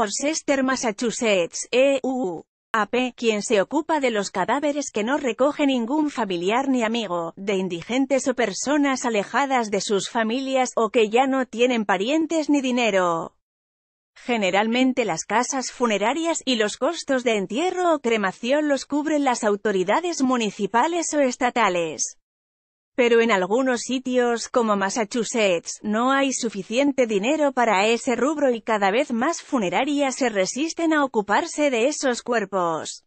Worcester, Massachusetts, EU. quien se ocupa de los cadáveres que no recoge ningún familiar ni amigo, de indigentes o personas alejadas de sus familias o que ya no tienen parientes ni dinero. Generalmente las casas funerarias y los costos de entierro o cremación los cubren las autoridades municipales o estatales. Pero en algunos sitios, como Massachusetts, no hay suficiente dinero para ese rubro y cada vez más funerarias se resisten a ocuparse de esos cuerpos.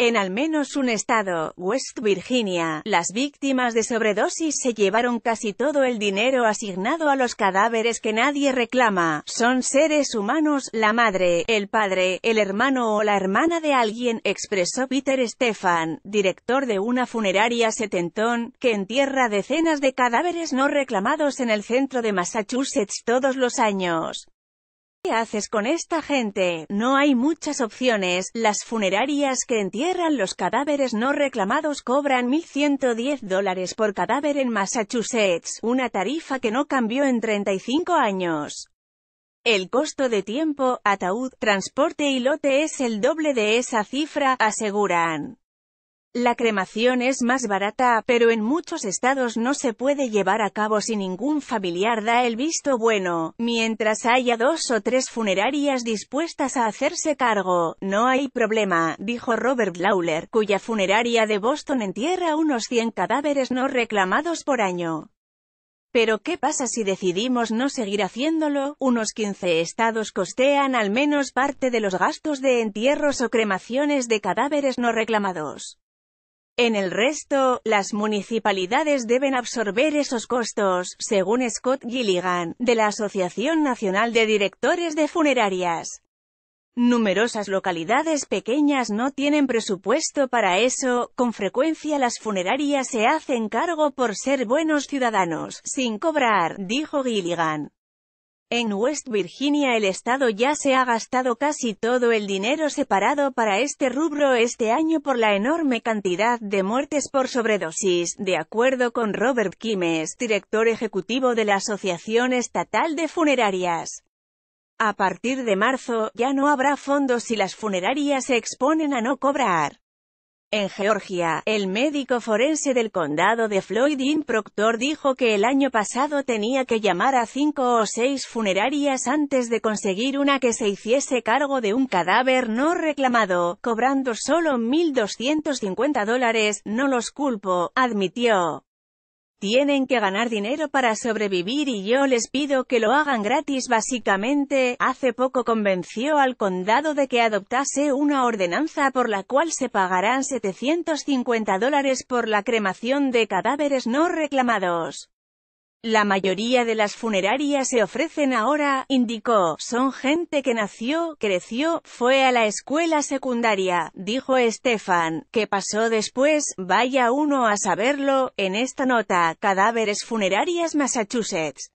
En al menos un estado, West Virginia, las víctimas de sobredosis se llevaron casi todo el dinero asignado a los cadáveres que nadie reclama. Son seres humanos, la madre, el padre, el hermano o la hermana de alguien, expresó Peter Stefan, director de una funeraria setentón, que entierra decenas de cadáveres no reclamados en el centro de Massachusetts todos los años. ¿Qué haces con esta gente? No hay muchas opciones. Las funerarias que entierran los cadáveres no reclamados cobran 1.110 dólares por cadáver en Massachusetts, una tarifa que no cambió en 35 años. El costo de tiempo, ataúd, transporte y lote es el doble de esa cifra, aseguran. La cremación es más barata, pero en muchos estados no se puede llevar a cabo si ningún familiar da el visto bueno. Mientras haya dos o tres funerarias dispuestas a hacerse cargo, no hay problema, dijo Robert Lawler, cuya funeraria de Boston entierra unos 100 cadáveres no reclamados por año. Pero ¿qué pasa si decidimos no seguir haciéndolo? Unos 15 estados costean al menos parte de los gastos de entierros o cremaciones de cadáveres no reclamados. En el resto, las municipalidades deben absorber esos costos, según Scott Gilligan, de la Asociación Nacional de Directores de Funerarias. Numerosas localidades pequeñas no tienen presupuesto para eso, con frecuencia las funerarias se hacen cargo por ser buenos ciudadanos, sin cobrar, dijo Gilligan. En West Virginia el estado ya se ha gastado casi todo el dinero separado para este rubro este año por la enorme cantidad de muertes por sobredosis, de acuerdo con Robert Kimes, director ejecutivo de la Asociación Estatal de Funerarias. A partir de marzo, ya no habrá fondos si las funerarias se exponen a no cobrar. En Georgia, el médico forense del condado de Floyd In Proctor dijo que el año pasado tenía que llamar a cinco o seis funerarias antes de conseguir una que se hiciese cargo de un cadáver no reclamado, cobrando solo 1.250 dólares, no los culpo, admitió. Tienen que ganar dinero para sobrevivir y yo les pido que lo hagan gratis básicamente. Hace poco convenció al condado de que adoptase una ordenanza por la cual se pagarán 750 dólares por la cremación de cadáveres no reclamados. La mayoría de las funerarias se ofrecen ahora, indicó, son gente que nació, creció, fue a la escuela secundaria, dijo Estefan. ¿Qué pasó después? Vaya uno a saberlo, en esta nota, Cadáveres Funerarias Massachusetts.